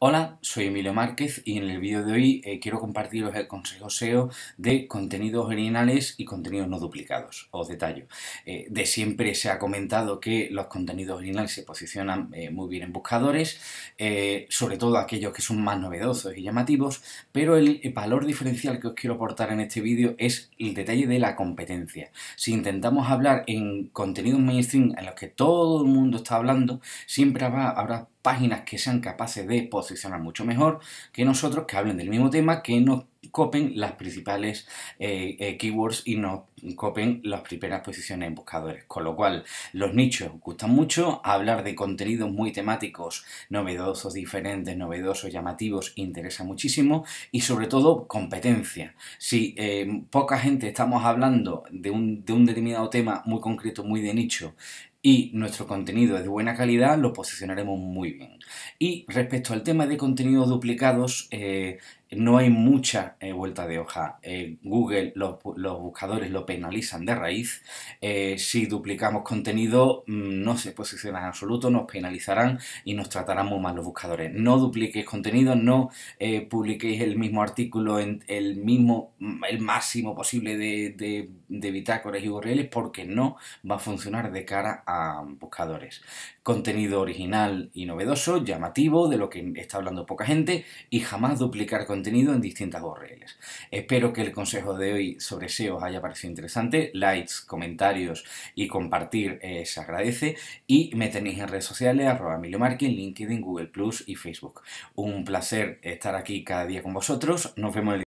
Hola, soy Emilio Márquez y en el vídeo de hoy eh, quiero compartiros el consejo SEO de contenidos originales y contenidos no duplicados. Os detallo, eh, de siempre se ha comentado que los contenidos originales se posicionan eh, muy bien en buscadores, sobre todo aquellos que son más novedosos y llamativos, pero el valor diferencial que os quiero aportar en este vídeo es el detalle de la competencia. Si intentamos hablar en contenidos mainstream en los que todo el mundo está hablando, siempre habrá páginas que sean capaces de posicionar mucho mejor que nosotros, que hablen del mismo tema, que nos copen las principales eh, eh, keywords y nos copen las primeras posiciones en buscadores. Con lo cual, los nichos gustan mucho, hablar de contenidos muy temáticos, novedosos, diferentes, novedosos, llamativos, interesa muchísimo y sobre todo competencia. Si eh, poca gente estamos hablando de un, de un determinado tema muy concreto, muy de nicho, y nuestro contenido es de buena calidad, lo posicionaremos muy bien. Y respecto al tema de contenidos duplicados, eh, no hay mucha eh, vuelta de hoja. Eh, Google, los, buscadores lo penalizan de raíz. si duplicamos contenido, mm, no se posicionan en absoluto, nos penalizarán y nos tratarán muy mal los buscadores. No dupliquéis contenido, no publiquéis el mismo artículo en el mismo, mm, el máximo posible de, de, y URLs, porque no va a funcionar de cara buscadores. Contenido original y novedoso, llamativo, de lo que está hablando poca gente y jamás duplicar contenido en distintas URLs. Espero que el consejo de hoy sobre SEO os haya parecido interesante. Likes, comentarios y compartir se agradece. Y me tenéis en redes sociales, arroba Emilio LinkedIn, Google Plus y Facebook. Un placer estar aquí cada día con vosotros. Nos vemos el